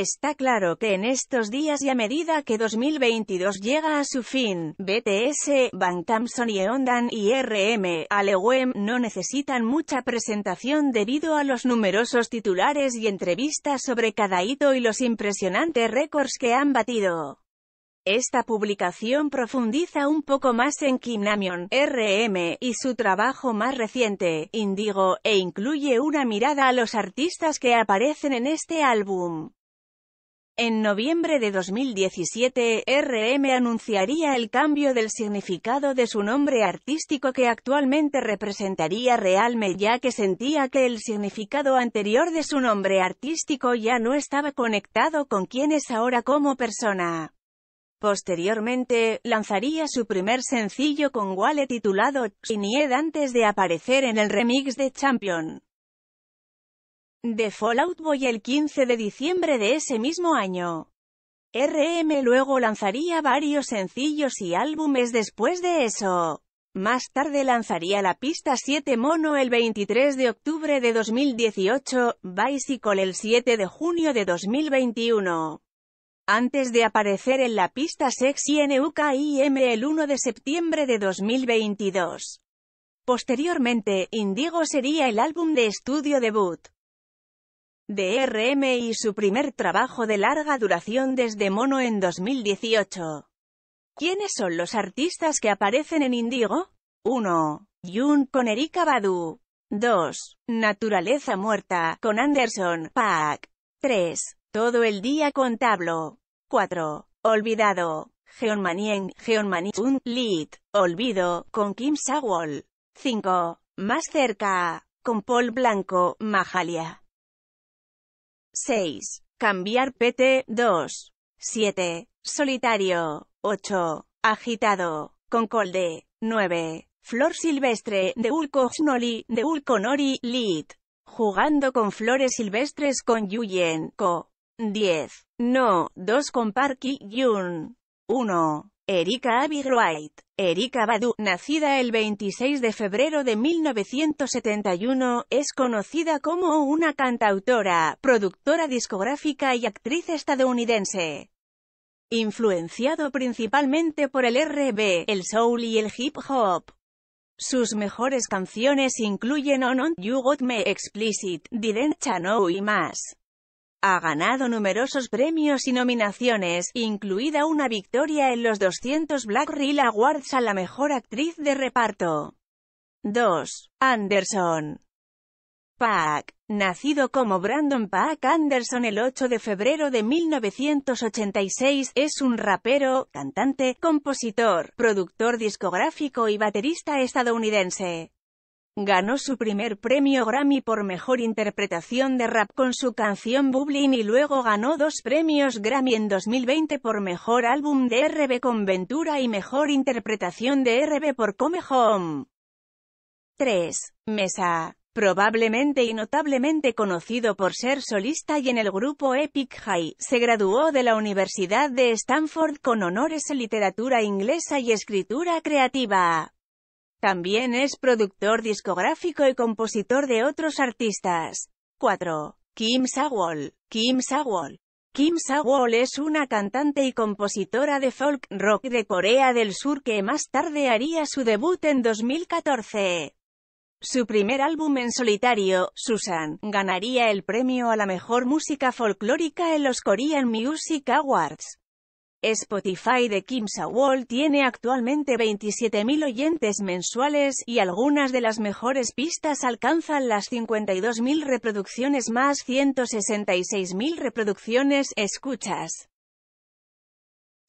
Está claro que en estos días y a medida que 2022 llega a su fin, BTS, Bangtan Sonyeondan y y RM, Alewem no necesitan mucha presentación debido a los numerosos titulares y entrevistas sobre cada hito y los impresionantes récords que han batido. Esta publicación profundiza un poco más en Kim Namjoon, RM, y su trabajo más reciente, Indigo, e incluye una mirada a los artistas que aparecen en este álbum. En noviembre de 2017, RM anunciaría el cambio del significado de su nombre artístico que actualmente representaría Realme ya que sentía que el significado anterior de su nombre artístico ya no estaba conectado con quien es ahora como persona. Posteriormente, lanzaría su primer sencillo con Wale titulado Chinied antes de aparecer en el remix de Champion de Fallout Boy el 15 de diciembre de ese mismo año. RM luego lanzaría varios sencillos y álbumes después de eso. Más tarde lanzaría la pista 7 Mono el 23 de octubre de 2018, Bicycle el 7 de junio de 2021. Antes de aparecer en la pista Sexy NUKIM e el 1 de septiembre de 2022. Posteriormente, Indigo sería el álbum de estudio debut. DRM y su primer trabajo de larga duración desde Mono en 2018. ¿Quiénes son los artistas que aparecen en Indigo? 1. Jun con Erika Badu. 2. Naturaleza muerta, con Anderson, Paak. 3. Todo el día con Tablo. 4. Olvidado. Geonmanien, Geonmanichun, Lit, Olvido, con Kim Sawol. 5. Más cerca, con Paul Blanco, Majalia. 6. Cambiar PT. 2. 7. Solitario. 8. Agitado. Con colde. 9. Flor silvestre de Snoli. de Ulkonori, lit. Jugando con flores silvestres con Yuyen, co. 10. No, 2 con Parky Yun. 1. Erika Abigail Erika Badu, nacida el 26 de febrero de 1971, es conocida como una cantautora, productora discográfica y actriz estadounidense. Influenciado principalmente por el RB, el soul y el hip hop. Sus mejores canciones incluyen On On, You Got Me Explicit, Didn't Chano y más. Ha ganado numerosos premios y nominaciones, incluida una victoria en los 200 Black Reel Awards a la mejor actriz de reparto. 2. Anderson. Pack. Nacido como Brandon Pack Anderson el 8 de febrero de 1986, es un rapero, cantante, compositor, productor discográfico y baterista estadounidense. Ganó su primer premio Grammy por Mejor Interpretación de Rap con su canción Bublin y luego ganó dos premios Grammy en 2020 por Mejor Álbum de RB con Ventura y Mejor Interpretación de RB por Come Home. 3. Mesa. Probablemente y notablemente conocido por ser solista y en el grupo Epic High, se graduó de la Universidad de Stanford con honores en literatura inglesa y escritura creativa. También es productor discográfico y compositor de otros artistas. 4. Kim Sawol. Kim Sawol. Kim es una cantante y compositora de folk rock de Corea del Sur que más tarde haría su debut en 2014. Su primer álbum en solitario, Susan, ganaría el premio a la mejor música folclórica en los Korean Music Awards. Spotify de Kim Sawol tiene actualmente 27.000 oyentes mensuales, y algunas de las mejores pistas alcanzan las 52.000 reproducciones más 166.000 reproducciones, escuchas.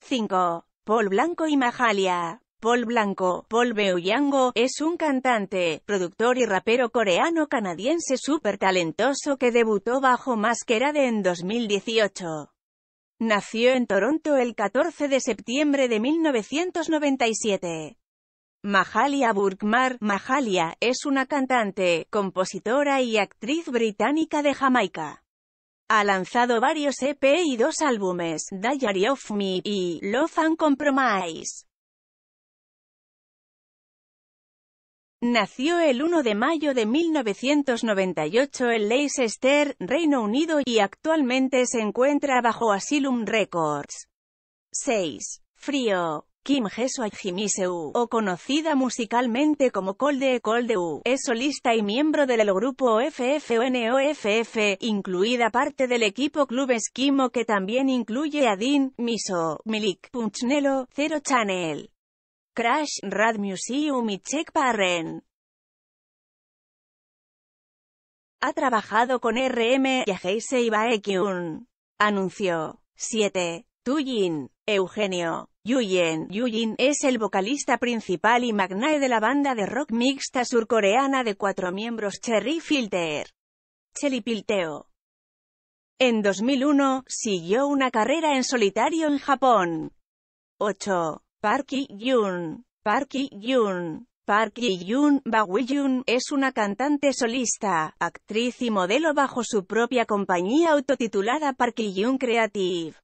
5. Paul Blanco y Mahalia Paul Blanco, Paul Beuyango, es un cantante, productor y rapero coreano-canadiense súper talentoso que debutó bajo de en 2018. Nació en Toronto el 14 de septiembre de 1997. Mahalia Burkmar, Mahalia, es una cantante, compositora y actriz británica de Jamaica. Ha lanzado varios EP y dos álbumes, Diary of Me y Love and Compromise. Nació el 1 de mayo de 1998 en Leicester, Reino Unido, y actualmente se encuentra bajo Asylum Records. 6. Frío. Kim Jesua Jimiseu, o conocida musicalmente como Colde Coldeu, es solista y miembro del grupo FFNOFF, incluida parte del equipo Club Esquimo que también incluye a Dean, Miso, Milik, Punchnelo, Zero Channel. Crash Rad Museum y Check Ha trabajado con RM y Anunció. 7. Tuyin, Eugenio. Yuyen. Yuyin es el vocalista principal y magnae de la banda de rock mixta surcoreana de cuatro miembros Cherry Filter. Chelipilteo. En 2001, siguió una carrera en solitario en Japón. 8. Park yoon Park yoon Park yoon Bawi-yoon es una cantante solista, actriz y modelo bajo su propia compañía autotitulada Park yoon Creative.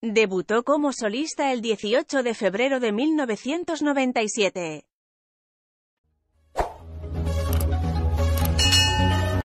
Debutó como solista el 18 de febrero de 1997.